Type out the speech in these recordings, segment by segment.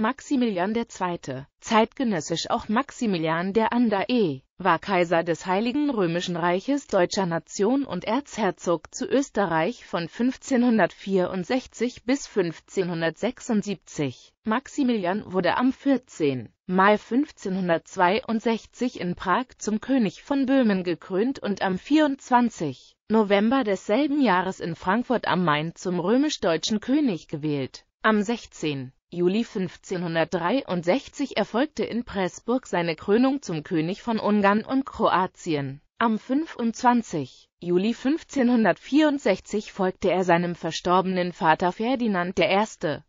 Maximilian II., zeitgenössisch auch Maximilian der Ander e., war Kaiser des Heiligen Römischen Reiches deutscher Nation und Erzherzog zu Österreich von 1564 bis 1576. Maximilian wurde am 14. Mai 1562 in Prag zum König von Böhmen gekrönt und am 24. November desselben Jahres in Frankfurt am Main zum römisch-deutschen König gewählt. Am 16. Juli 1563 erfolgte in Preßburg seine Krönung zum König von Ungarn und Kroatien. Am 25. Juli 1564 folgte er seinem verstorbenen Vater Ferdinand I.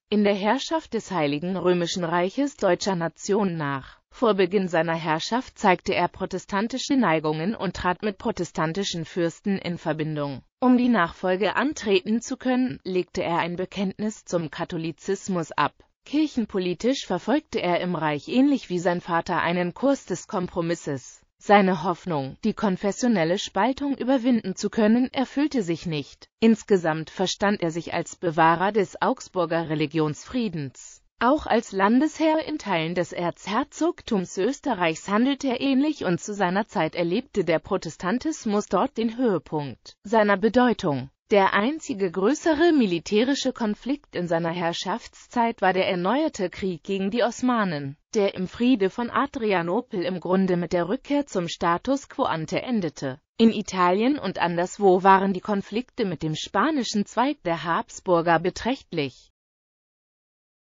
in der Herrschaft des Heiligen Römischen Reiches deutscher Nation nach. Vor Beginn seiner Herrschaft zeigte er protestantische Neigungen und trat mit protestantischen Fürsten in Verbindung um die Nachfolge antreten zu können, legte er ein Bekenntnis zum Katholizismus ab. Kirchenpolitisch verfolgte er im Reich ähnlich wie sein Vater einen Kurs des Kompromisses. Seine Hoffnung, die konfessionelle Spaltung überwinden zu können, erfüllte sich nicht. Insgesamt verstand er sich als Bewahrer des Augsburger Religionsfriedens. Auch als Landesherr in Teilen des Erzherzogtums Österreichs handelte er ähnlich und zu seiner Zeit erlebte der Protestantismus dort den Höhepunkt seiner Bedeutung. Der einzige größere militärische Konflikt in seiner Herrschaftszeit war der erneuerte Krieg gegen die Osmanen, der im Friede von Adrianopel im Grunde mit der Rückkehr zum Status quo ante endete. In Italien und anderswo waren die Konflikte mit dem spanischen Zweig der Habsburger beträchtlich